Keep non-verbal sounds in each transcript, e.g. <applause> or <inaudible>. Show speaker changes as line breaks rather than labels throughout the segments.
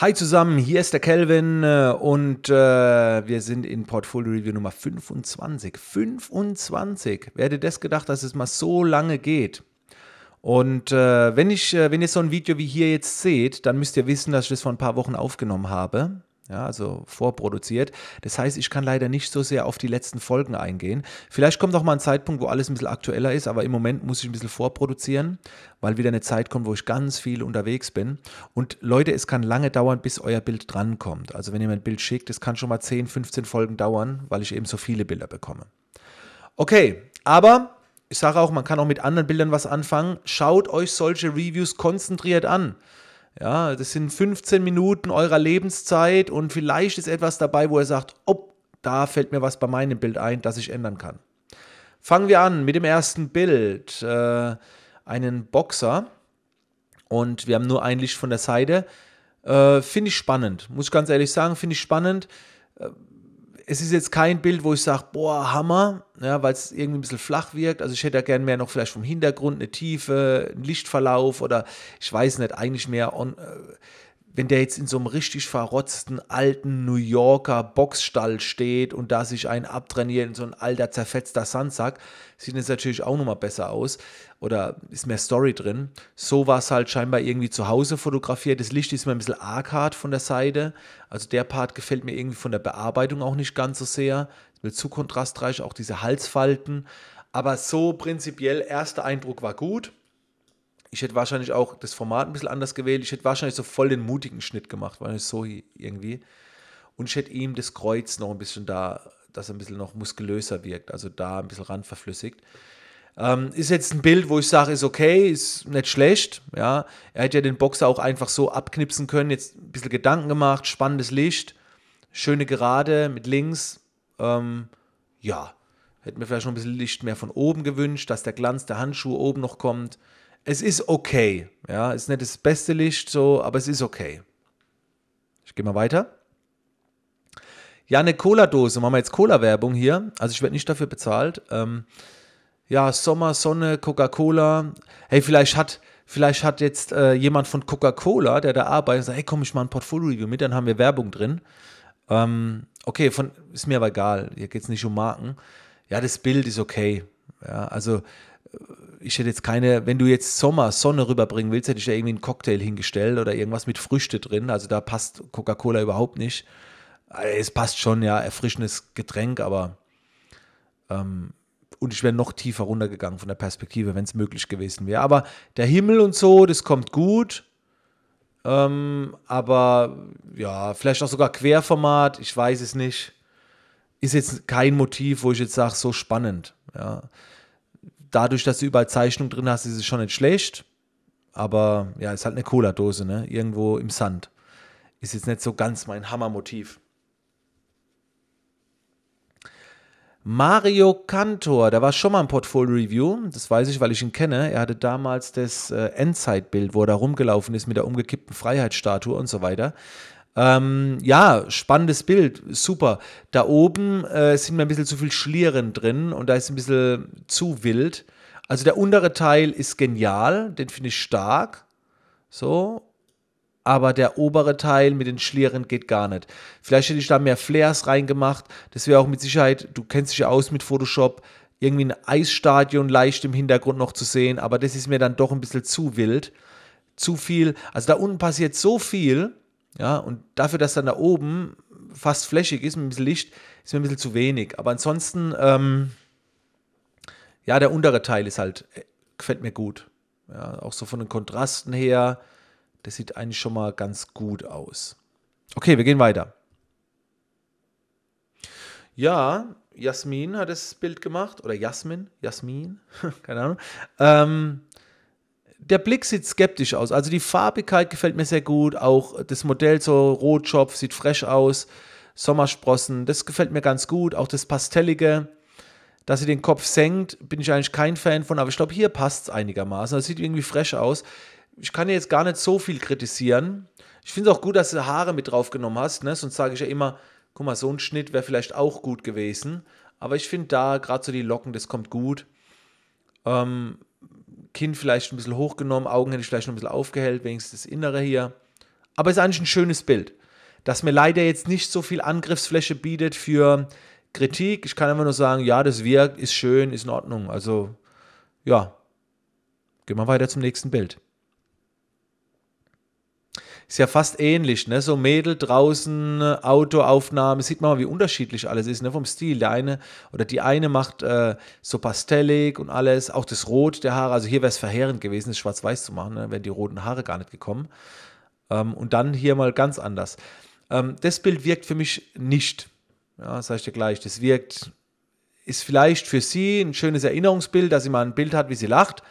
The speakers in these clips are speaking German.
Hi zusammen, hier ist der Kelvin äh, und äh, wir sind in Portfolio Review Nummer 25. 25! Wer hätte das gedacht, dass es mal so lange geht? Und äh, wenn, ich, äh, wenn ihr so ein Video wie hier jetzt seht, dann müsst ihr wissen, dass ich das vor ein paar Wochen aufgenommen habe. Ja, also vorproduziert. Das heißt, ich kann leider nicht so sehr auf die letzten Folgen eingehen. Vielleicht kommt auch mal ein Zeitpunkt, wo alles ein bisschen aktueller ist, aber im Moment muss ich ein bisschen vorproduzieren, weil wieder eine Zeit kommt, wo ich ganz viel unterwegs bin. Und Leute, es kann lange dauern, bis euer Bild drankommt. Also wenn ihr mir ein Bild schickt, es kann schon mal 10, 15 Folgen dauern, weil ich eben so viele Bilder bekomme. Okay, aber ich sage auch, man kann auch mit anderen Bildern was anfangen. Schaut euch solche Reviews konzentriert an. Ja, das sind 15 Minuten eurer Lebenszeit und vielleicht ist etwas dabei, wo ihr sagt, ob oh, da fällt mir was bei meinem Bild ein, das ich ändern kann. Fangen wir an mit dem ersten Bild. Äh, einen Boxer und wir haben nur ein Licht von der Seite. Äh, finde ich spannend, muss ich ganz ehrlich sagen, finde ich spannend. Äh, es ist jetzt kein Bild, wo ich sage, boah, Hammer, ja, weil es irgendwie ein bisschen flach wirkt. Also ich hätte ja gern mehr noch vielleicht vom Hintergrund, eine Tiefe, einen Lichtverlauf oder ich weiß nicht, eigentlich mehr on, äh, wenn der jetzt in so einem richtig verrotzten alten New Yorker Boxstall steht und da sich einen abtrainiert, in so ein alter zerfetzter Sandsack, sieht das natürlich auch nochmal besser aus oder ist mehr Story drin. So war es halt scheinbar irgendwie zu Hause fotografiert. Das Licht ist mir ein bisschen arg hart von der Seite. Also der Part gefällt mir irgendwie von der Bearbeitung auch nicht ganz so sehr. Ist mir zu kontrastreich, auch diese Halsfalten. Aber so prinzipiell, erster Eindruck war gut ich hätte wahrscheinlich auch das Format ein bisschen anders gewählt. Ich hätte wahrscheinlich so voll den mutigen Schnitt gemacht, weil ich so irgendwie. Und ich hätte ihm das Kreuz noch ein bisschen da, dass er ein bisschen noch muskulöser wirkt, also da ein bisschen randverflüssigt. Ähm, ist jetzt ein Bild, wo ich sage, ist okay, ist nicht schlecht. Ja. Er hätte ja den Boxer auch einfach so abknipsen können, jetzt ein bisschen Gedanken gemacht, spannendes Licht, schöne Gerade mit links. Ähm, ja, hätte mir vielleicht noch ein bisschen Licht mehr von oben gewünscht, dass der Glanz der Handschuhe oben noch kommt es ist okay. Ja, ist nicht das beste Licht, so, aber es ist okay. Ich gehe mal weiter. Ja, eine Cola-Dose. Machen wir jetzt Cola-Werbung hier. Also ich werde nicht dafür bezahlt. Ähm, ja, Sommer, Sonne, Coca-Cola. Hey, vielleicht hat, vielleicht hat jetzt äh, jemand von Coca-Cola, der da arbeitet, und sagt, hey, komm, ich mal ein Portfolio-Review mit, dann haben wir Werbung drin. Ähm, okay, von, ist mir aber egal. Hier geht es nicht um Marken. Ja, das Bild ist okay. Ja, also äh, ich hätte jetzt keine, wenn du jetzt Sommer, Sonne rüberbringen willst, hätte ich ja irgendwie einen Cocktail hingestellt oder irgendwas mit Früchte drin. Also da passt Coca-Cola überhaupt nicht. Äh, es passt schon, ja, erfrischendes Getränk, aber ähm, und ich wäre noch tiefer runtergegangen von der Perspektive, wenn es möglich gewesen wäre. Aber der Himmel und so, das kommt gut. Ähm, aber ja, vielleicht auch sogar Querformat, ich weiß es nicht. Ist jetzt kein Motiv, wo ich jetzt sage, so spannend. Ja dadurch, dass du überall Zeichnung drin hast, ist es schon nicht schlecht. Aber ja, ist halt eine Cola-Dose, ne? Irgendwo im Sand. Ist jetzt nicht so ganz mein Hammermotiv. Mario Cantor, da war schon mal ein Portfolio-Review, das weiß ich, weil ich ihn kenne. Er hatte damals das äh, Endzeitbild, wo er da rumgelaufen ist mit der umgekippten Freiheitsstatue und so weiter. Ähm, ja, spannendes Bild, super. Da oben äh, sind mir ein bisschen zu viel Schlieren drin und da ist ein bisschen zu wild. Also der untere Teil ist genial, den finde ich stark. So. Aber der obere Teil mit den Schlieren geht gar nicht. Vielleicht hätte ich da mehr Flares reingemacht. Das wäre auch mit Sicherheit, du kennst dich ja aus mit Photoshop, irgendwie ein Eisstadion leicht im Hintergrund noch zu sehen. Aber das ist mir dann doch ein bisschen zu wild. Zu viel. Also da unten passiert so viel ja, und dafür, dass dann da oben fast flächig ist mit ein bisschen Licht, ist mir ein bisschen zu wenig. Aber ansonsten, ähm, ja, der untere Teil ist halt, äh, gefällt mir gut. Ja, auch so von den Kontrasten her, das sieht eigentlich schon mal ganz gut aus. Okay, wir gehen weiter. Ja, Jasmin hat das Bild gemacht, oder Jasmin, Jasmin, <laughs> keine Ahnung. Ähm, der Blick sieht skeptisch aus. Also die Farbigkeit gefällt mir sehr gut. Auch das Modell so Rotschopf sieht fresh aus. Sommersprossen, das gefällt mir ganz gut. Auch das Pastellige, dass sie den Kopf senkt, bin ich eigentlich kein Fan von. Aber ich glaube, hier passt es einigermaßen. Das sieht irgendwie fresh aus. Ich kann jetzt gar nicht so viel kritisieren. Ich finde es auch gut, dass du Haare mit draufgenommen hast. Ne? Sonst sage ich ja immer, guck mal, so ein Schnitt wäre vielleicht auch gut gewesen. Aber ich finde da gerade so die Locken, das kommt gut. Ähm, Kinn vielleicht ein bisschen hochgenommen, Augen hätte ich vielleicht noch ein bisschen aufgehellt, wenigstens das Innere hier. Aber es ist eigentlich ein schönes Bild, das mir leider jetzt nicht so viel Angriffsfläche bietet für Kritik. Ich kann einfach nur sagen, ja, das wirkt, ist schön, ist in Ordnung. Also, ja. Gehen wir weiter zum nächsten Bild. Ist ja fast ähnlich, ne? So Mädel draußen, äh, Autoaufnahme, sieht man mal, wie unterschiedlich alles ist, ne? Vom Stil. Der eine oder die eine macht äh, so pastellig und alles, auch das Rot der Haare. Also hier wäre es verheerend gewesen, das schwarz-weiß zu machen, ne? wären die roten Haare gar nicht gekommen. Ähm, und dann hier mal ganz anders. Ähm, das Bild wirkt für mich nicht. Ja, sag ich dir gleich. Das wirkt, ist vielleicht für sie ein schönes Erinnerungsbild, dass sie mal ein Bild hat, wie sie lacht.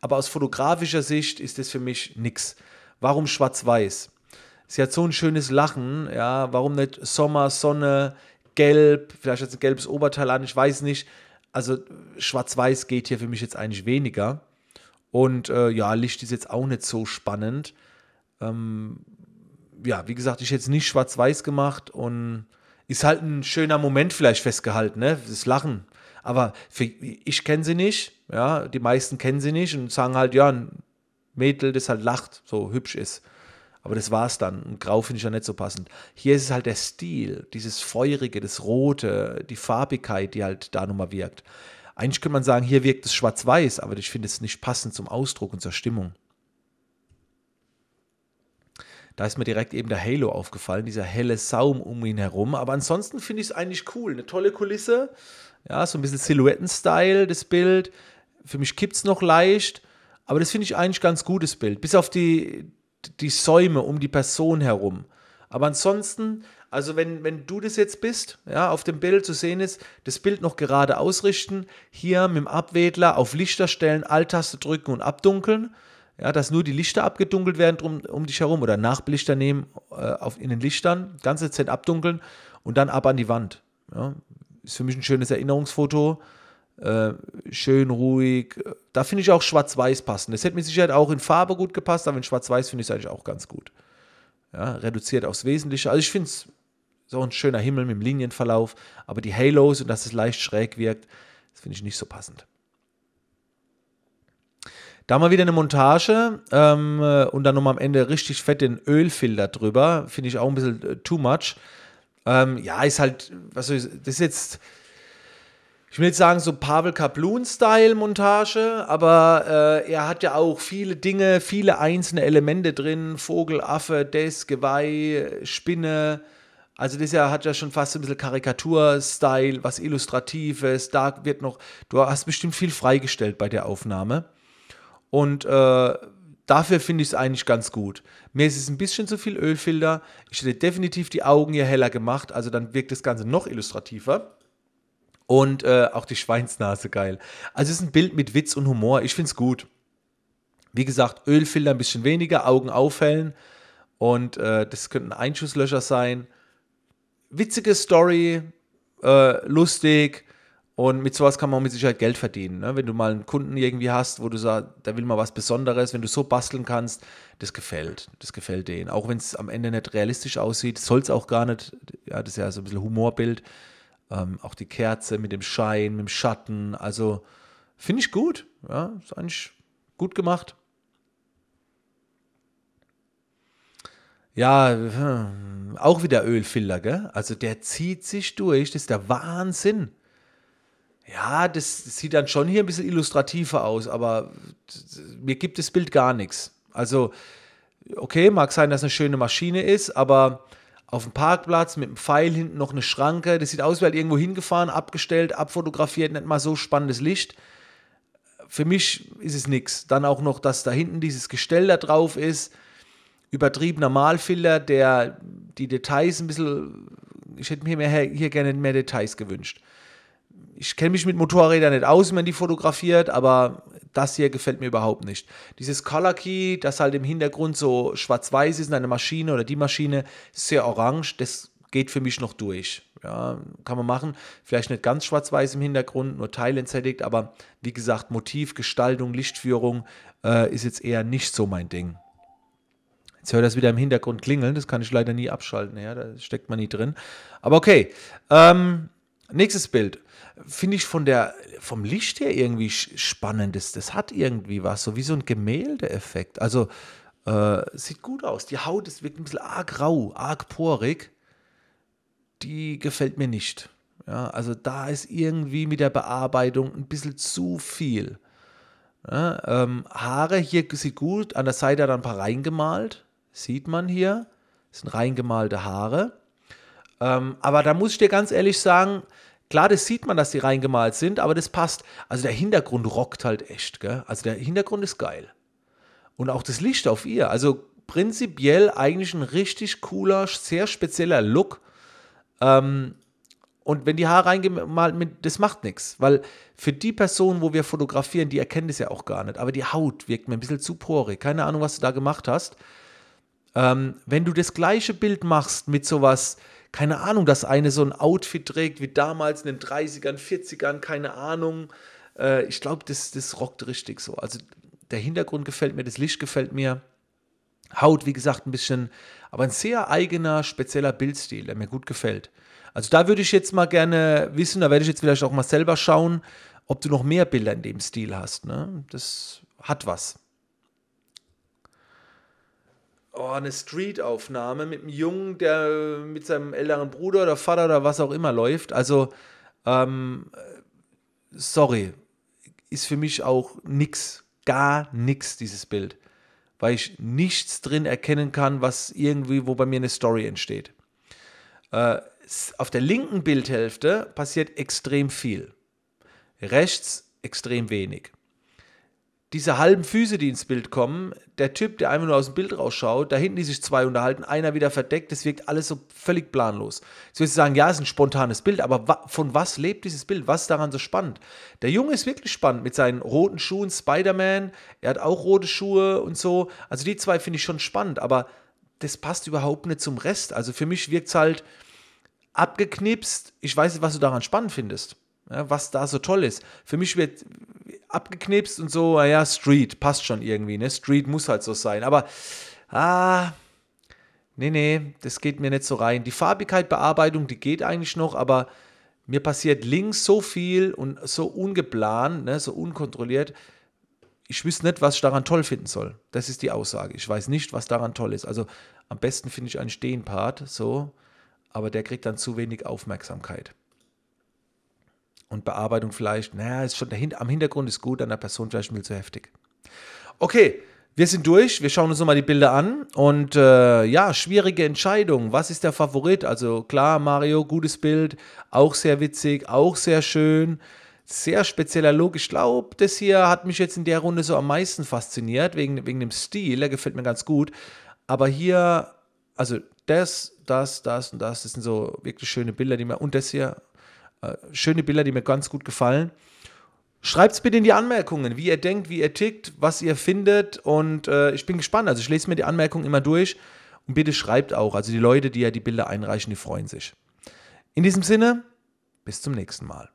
Aber aus fotografischer Sicht ist das für mich nichts warum schwarz-weiß? Sie hat so ein schönes Lachen, ja, warum nicht Sommer, Sonne, Gelb, vielleicht hat sie ein gelbes Oberteil an, ich weiß nicht. Also schwarz-weiß geht hier für mich jetzt eigentlich weniger. Und äh, ja, Licht ist jetzt auch nicht so spannend. Ähm, ja, wie gesagt, ich hätte es nicht schwarz-weiß gemacht und ist halt ein schöner Moment vielleicht festgehalten, ne? Das Lachen. Aber für, ich kenne sie nicht, ja, die meisten kennen sie nicht und sagen halt, ja, Mädel, das halt lacht, so hübsch ist. Aber das war's dann. Und grau finde ich ja nicht so passend. Hier ist es halt der Stil, dieses Feurige, das Rote, die Farbigkeit, die halt da nochmal wirkt. Eigentlich könnte man sagen, hier wirkt es schwarz-weiß, aber ich finde es nicht passend zum Ausdruck und zur Stimmung. Da ist mir direkt eben der Halo aufgefallen, dieser helle Saum um ihn herum. Aber ansonsten finde ich es eigentlich cool. Eine tolle Kulisse. Ja, so ein bisschen Silhouetten-Style, das Bild. Für mich kippt es noch leicht. Aber das finde ich eigentlich ganz gutes Bild, bis auf die, die Säume um die Person herum. Aber ansonsten, also wenn, wenn du das jetzt bist, ja, auf dem Bild zu sehen ist, das Bild noch gerade ausrichten, hier mit dem Abwedler auf Lichter stellen, Alt-Taste drücken und abdunkeln. Ja, dass nur die Lichter abgedunkelt werden drum, um dich herum oder Nachblichter nehmen äh, auf, in den Lichtern, ganze Zeit abdunkeln und dann ab an die Wand. Ja. Ist für mich ein schönes Erinnerungsfoto. Äh, schön ruhig. Da finde ich auch Schwarz-Weiß passend. Das hätte mir sicher auch in Farbe gut gepasst, aber in Schwarz-Weiß finde ich es eigentlich auch ganz gut. Ja, reduziert aufs Wesentliche. Also ich finde es so ein schöner Himmel mit dem Linienverlauf, aber die Halos und dass es leicht schräg wirkt, das finde ich nicht so passend. Da mal wieder eine Montage ähm, äh, und dann nochmal am Ende richtig fett den Ölfilter drüber. Finde ich auch ein bisschen äh, too much. Ähm, ja, ist halt, was soll ich, das ist jetzt ich will jetzt sagen, so Pavel Kaplun-Style-Montage, aber äh, er hat ja auch viele Dinge, viele einzelne Elemente drin: Vogel, Affe, Des, Geweih, Spinne. Also das Jahr hat ja schon fast ein bisschen Karikatur-Style, was Illustratives. Da wird noch, du hast bestimmt viel freigestellt bei der Aufnahme. Und äh, dafür finde ich es eigentlich ganz gut. Mir ist es ein bisschen zu viel Ölfilter. Ich hätte definitiv die Augen hier heller gemacht, also dann wirkt das Ganze noch illustrativer. Und äh, auch die Schweinsnase geil. Also es ist ein Bild mit Witz und Humor. Ich finde es gut. Wie gesagt, Ölfilter ein bisschen weniger, Augen aufhellen. Und äh, das könnten Einschusslöcher sein. Witzige Story, äh, lustig. Und mit sowas kann man auch mit Sicherheit Geld verdienen. Ne? Wenn du mal einen Kunden irgendwie hast, wo du sagst, da will mal was Besonderes, wenn du so basteln kannst, das gefällt. Das gefällt denen. Auch wenn es am Ende nicht realistisch aussieht, soll es auch gar nicht. Ja, das ist ja so ein bisschen Humorbild. Ähm, auch die Kerze mit dem Schein, mit dem Schatten. Also finde ich gut. Ja, ist eigentlich gut gemacht. Ja, äh, auch wieder Ölfilter, gell? Also der zieht sich durch, das ist der Wahnsinn. Ja, das, sieht dann schon hier ein bisschen illustrativer aus, aber äh, mir gibt das Bild gar nichts. Also, okay, mag sein, dass es eine schöne Maschine ist, aber auf dem Parkplatz mit einem Pfeil hinten noch eine Schranke. Das sieht aus wie halt irgendwo hingefahren, abgestellt, abfotografiert, nicht mal so spannendes Licht. Für mich ist es nichts. Dann auch noch, dass da hinten dieses Gestell da drauf ist. Übertriebener Malfilter, der die Details ein bisschen. Ich hätte mir mehr, hier gerne mehr Details gewünscht. Ich kenne mich mit Motorrädern nicht aus, wenn man die fotografiert, aber das hier gefällt mir überhaupt nicht. Dieses Color Key, das halt im Hintergrund so schwarz-weiß ist, eine Maschine oder die Maschine, sehr orange, das geht für mich noch durch. Ja, kann man machen. Vielleicht nicht ganz schwarz-weiß im Hintergrund, nur teilentsättigt, aber wie gesagt, Motiv, Gestaltung, Lichtführung äh, ist jetzt eher nicht so mein Ding. Jetzt hört das wieder im Hintergrund klingeln, das kann ich leider nie abschalten, ja, da steckt man nie drin. Aber okay, ähm, Nächstes Bild. Finde ich von der, vom Licht her irgendwie spannend. Das, das hat irgendwie was, so wie so ein Gemäldeeffekt. Also äh, sieht gut aus. Die Haut ist wirklich ein bisschen arg rau, arg porig. Die gefällt mir nicht. Ja, also da ist irgendwie mit der Bearbeitung ein bisschen zu viel. Ja, ähm, Haare hier sieht gut, an der Seite hat er ein paar reingemalt. Sieht man hier. Das sind reingemalte Haare. Ähm, aber da muss ich dir ganz ehrlich sagen, Klar, das sieht man, dass die reingemalt sind, aber das passt. Also der Hintergrund rockt halt echt. Gell? Also der Hintergrund ist geil. Und auch das Licht auf ihr. Also prinzipiell eigentlich ein richtig cooler, sehr spezieller Look. Ähm, und wenn die Haare reingemalt sind, das macht nichts. Weil für die Person, wo wir fotografieren, die erkennt das ja auch gar nicht. Aber die Haut wirkt mir ein bisschen zu porig. Keine Ahnung, was du da gemacht hast. Ähm, wenn du das gleiche Bild machst mit sowas, keine Ahnung, dass eine so ein Outfit trägt wie damals in den 30ern, 40ern, keine Ahnung. Äh, ich glaube, das, das rockt richtig so. Also der Hintergrund gefällt mir, das Licht gefällt mir. Haut, wie gesagt, ein bisschen, aber ein sehr eigener, spezieller Bildstil, der mir gut gefällt. Also da würde ich jetzt mal gerne wissen, da werde ich jetzt vielleicht auch mal selber schauen, ob du noch mehr Bilder in dem Stil hast. Ne? Das hat was oh, eine Street-Aufnahme mit einem Jungen, der äh, mit seinem älteren Bruder oder Vater oder was auch immer läuft. Also, ähm, äh, sorry, ist für mich auch nix, gar nix, dieses Bild. Weil ich nichts drin erkennen kann, was irgendwie, wo bei mir eine Story entsteht. Äh, auf der linken Bildhälfte passiert extrem viel. Rechts extrem wenig diese halben Füße, die ins Bild kommen, der Typ, der einfach nur aus dem Bild rausschaut, da hinten die sich zwei unterhalten, einer wieder verdeckt, das wirkt alles so völlig planlos. Jetzt würdest du sagen, ja, ist ein spontanes Bild, aber wa von was lebt dieses Bild? Was ist daran so spannend? Der Junge ist wirklich spannend mit seinen roten Schuhen, Spider-Man, er hat auch rote Schuhe und so. Also die zwei finde ich schon spannend, aber das passt überhaupt nicht zum Rest. Also für mich wirkt es halt abgeknipst. Ich weiß nicht, was du daran spannend findest, ja, was da so toll ist. Für mich wird, abgeknipst und so, naja, Street, passt schon irgendwie, ne? Street muss halt so sein. Aber, ah, nee, nee, das geht mir nicht so rein. Die Farbigkeit, Bearbeitung, die geht eigentlich noch, aber mir passiert links so viel und so ungeplant, ne, so unkontrolliert. Ich wüsste nicht, was ich daran toll finden soll. Das ist die Aussage. Ich weiß nicht, was daran toll ist. Also am besten finde ich einen Stehenpart, so, aber der kriegt dann zu wenig Aufmerksamkeit und Bearbeitung vielleicht, naja, ist schon dahinter, am Hintergrund ist gut, an der Person vielleicht ein bisschen zu heftig. Okay, wir sind durch, wir schauen uns nochmal die Bilder an und äh, ja, schwierige Entscheidung. Was ist der Favorit? Also klar, Mario, gutes Bild, auch sehr witzig, auch sehr schön, sehr spezieller Look. Ich glaube, das hier hat mich jetzt in der Runde so am meisten fasziniert, wegen, wegen dem Stil, Er gefällt mir ganz gut. Aber hier, also das, das, das und das, das sind so wirklich schöne Bilder, die man, und das hier, äh, schöne Bilder, die mir ganz gut gefallen. Schreibt es bitte in die Anmerkungen, wie ihr denkt, wie ihr tickt, was ihr findet. Und äh, ich bin gespannt. Also ich lese mir die Anmerkungen immer durch. Und bitte schreibt auch. Also die Leute, die ja die Bilder einreichen, die freuen sich. In diesem Sinne, bis zum nächsten Mal.